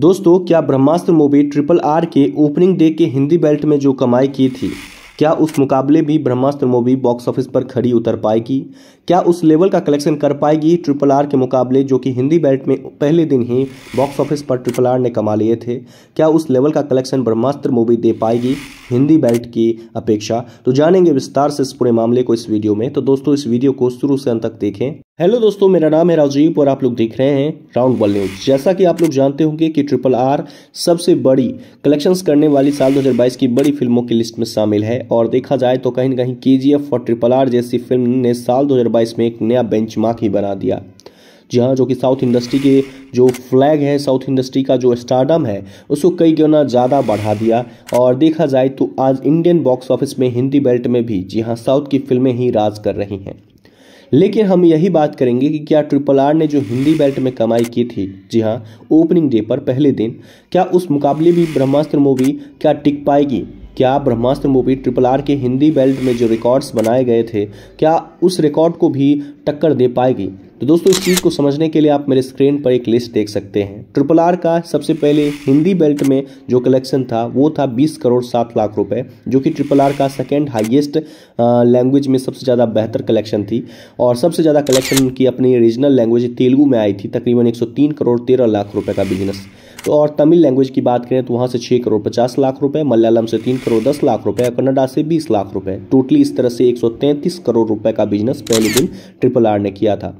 दोस्तों क्या Brahmastra movie triple R के ओपनिंग डे के हिंदी बेल्ट में जो कमाई की थी क्या उस मुकाबले भी ब्रह्मास्त्र मूवी बॉक्स ऑफिस पर खड़ी उतर पाएगी क्या उस लेवल का कलेक्शन कर पाएगी ट्रिपल आर के मुकाबले जो कि हिंदी बेल्ट में पहले दिन ही बॉक्स ऑफिस पर ट्रिपल आर ने कमा लिए थे क्या उस लेवल का कलेक्शन ब्रह्मास्त्र मूवी दे पाएगी हिंदी बेल्ट की अपेक्षा तो जानेंगे विस्तार से इस पूरे मामले को इस वीडियो में तो दोस्तों इस वीडियो को शुरू से अंत तक देखें हेलो दोस्तों मेरा नाम है राजीव और आप लोग देख रहे हैं राउंड वर्ल्ड न्यूज जैसा कि आप लोग जानते होंगे कि ट्रिपल आर सबसे बड़ी कलेक्शंस करने वाली साल 2022 की बड़ी फिल्मों की लिस्ट में शामिल है और देखा जाए तो कहीं ना कहीं के और ट्रिपल आर जैसी फिल्म ने साल 2022 में एक नया बेंचमार्क ही बना दिया जहाँ जो कि साउथ इंडस्ट्री के जो फ्लैग है साउथ इंडस्ट्री का जो स्टार्डम है उसको कई गुना ज़्यादा बढ़ा दिया और देखा जाए तो आज इंडियन बॉक्स ऑफिस में हिंदी बेल्ट में भी जी हाँ साउथ की फिल्में ही राज कर रही हैं लेकिन हम यही बात करेंगे कि क्या ट्रिपल आर ने जो हिंदी बेल्ट में कमाई की थी जी हाँ ओपनिंग डे पर पहले दिन क्या उस मुकाबले भी ब्रह्मास्त्र मूवी क्या टिक पाएगी क्या ब्रह्मास्त्र मूवी ट्रिपल आर के हिंदी बेल्ट में जो रिकॉर्ड्स बनाए गए थे क्या उस रिकॉर्ड को भी टक्कर दे पाएगी तो दोस्तों इस चीज़ को समझने के लिए आप मेरे स्क्रीन पर एक लिस्ट देख सकते हैं ट्रिपल आर का सबसे पहले हिंदी बेल्ट में जो कलेक्शन था वो था बीस करोड़ सात लाख रुपये जो कि ट्रिपल आर का सेकेंड हाइएस्ट लैंग्वेज में सबसे ज़्यादा बेहतर कलेक्शन थी और सबसे ज़्यादा कलेक्शन उनकी अपनी रीजनल लैंग्वेज तेलुगू में आई थी तकरीबन एक करोड़ तेरह लाख रुपये का बिजनेस तो और तमिल लैंग्वेज की बात करें तो वहाँ से छः करोड़ पचास लाख रुपए मलयालम से तीन करोड़ दस लाख रुपए और कन्नडा से बीस लाख रुपए टोटली इस तरह से तैंतीस करोड़ रुपए का बिजनेस पहले दिन ट्रिपल आर ने किया था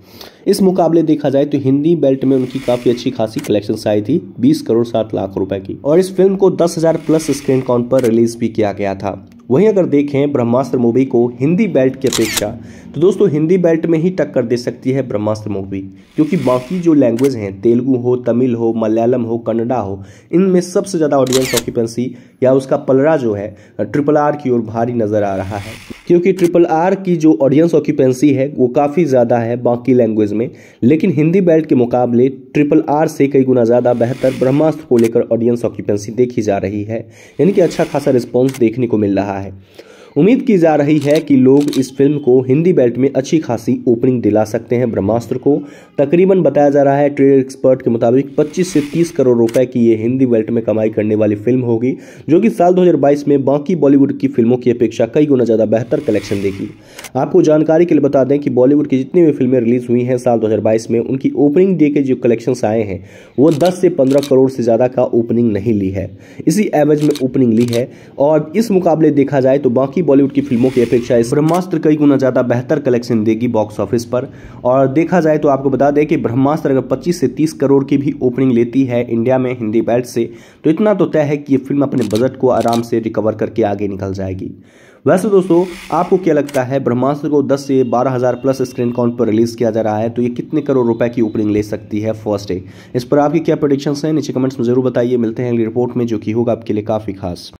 इस मुकाबले देखा जाए तो हिंदी बेल्ट में उनकी काफ़ी अच्छी खासी कलेक्शन आई थी बीस करोड़ सात लाख रुपए की और इस फिल्म को दस प्लस स्क्रीन काउंट पर रिलीज भी किया गया था वहीं अगर देखें ब्रह्मास्त्र मूवी को हिंदी बेल्ट की अपेक्षा तो दोस्तों हिंदी बेल्ट में ही टक्कर दे सकती है ब्रह्मास्त्र मूवी क्योंकि बाकी जो लैंग्वेज हैं तेलुगु हो तमिल हो मलयालम हो कन्नडा हो इनमें सबसे ज़्यादा ऑडियंस ऑक्यूपेंसी या उसका पलड़ा जो है ट्रिपल आर की ओर भारी नज़र आ रहा है क्योंकि ट्रिपल आर की जो ऑडियंस ऑक्यूपेंसी है वो काफ़ी ज़्यादा है बाकी लैंग्वेज में लेकिन हिंदी बेल्ट के मुकाबले ट्रिपल आर से कई गुना ज़्यादा बेहतर ब्रह्मास्त्र को लेकर ऑडियंस ऑक्यूपेंसी देखी जा रही है यानी कि अच्छा खासा रिस्पॉन्स देखने को मिल रहा है उम्मीद की जा रही है कि लोग इस फिल्म को हिंदी बेल्ट में अच्छी खासी ओपनिंग दिला सकते हैं ब्रह्मास्त्र को तकरीबन बताया जा रहा है ट्रेड एक्सपर्ट के मुताबिक 25 से 30 करोड़ रुपए की ये हिंदी बेल्ट में कमाई करने वाली फिल्म होगी जो कि साल 2022 में बाकी बॉलीवुड की फिल्मों की अपेक्षा कई गुना ज़्यादा बेहतर कलेक्शन देगी आपको जानकारी के लिए बता दें कि बॉलीवुड की जितनी भी फिल्में रिलीज हुई हैं साल दो में उनकी ओपनिंग डे के जो कलेक्शन आए हैं वो दस से पंद्रह करोड़ से ज़्यादा का ओपनिंग नहीं ली है इसी एवज में ओपनिंग ली है और इस मुकाबले देखा जाए तो बाकी बाकी बॉलीवुड की फिल्मों की अपेक्षा इस ब्रह्मास्त्र कई गुना ज़्यादा बेहतर कलेक्शन देगी बॉक्स ऑफिस पर और देखा जाए तो आपको बता दें कि ब्रह्मास्त्र अगर पच्चीस से तीस करोड़ की भी ओपनिंग लेती है इंडिया में हिंदी बैट से तो इतना तो तय है कि ये फिल्म अपने बजट को आराम से रिकवर करके आगे निकल जाएगी वैसे दोस्तों आपको क्या लगता है ब्रह्मास्त्र को 10 से बारह हज़ार प्लस स्क्रीन काउंट पर रिलीज़ किया जा रहा है तो ये कितने करोड़ रुपए की ओपनिंग ले सकती है फर्स्ट डे इस पर आपकी क्या प्रोडिक्शंस हैं नीचे कमेंट्स में ज़रूर बताइए मिलते हैं अगली रिपोर्ट में जो कि होगा आपके लिए काफ़ी खास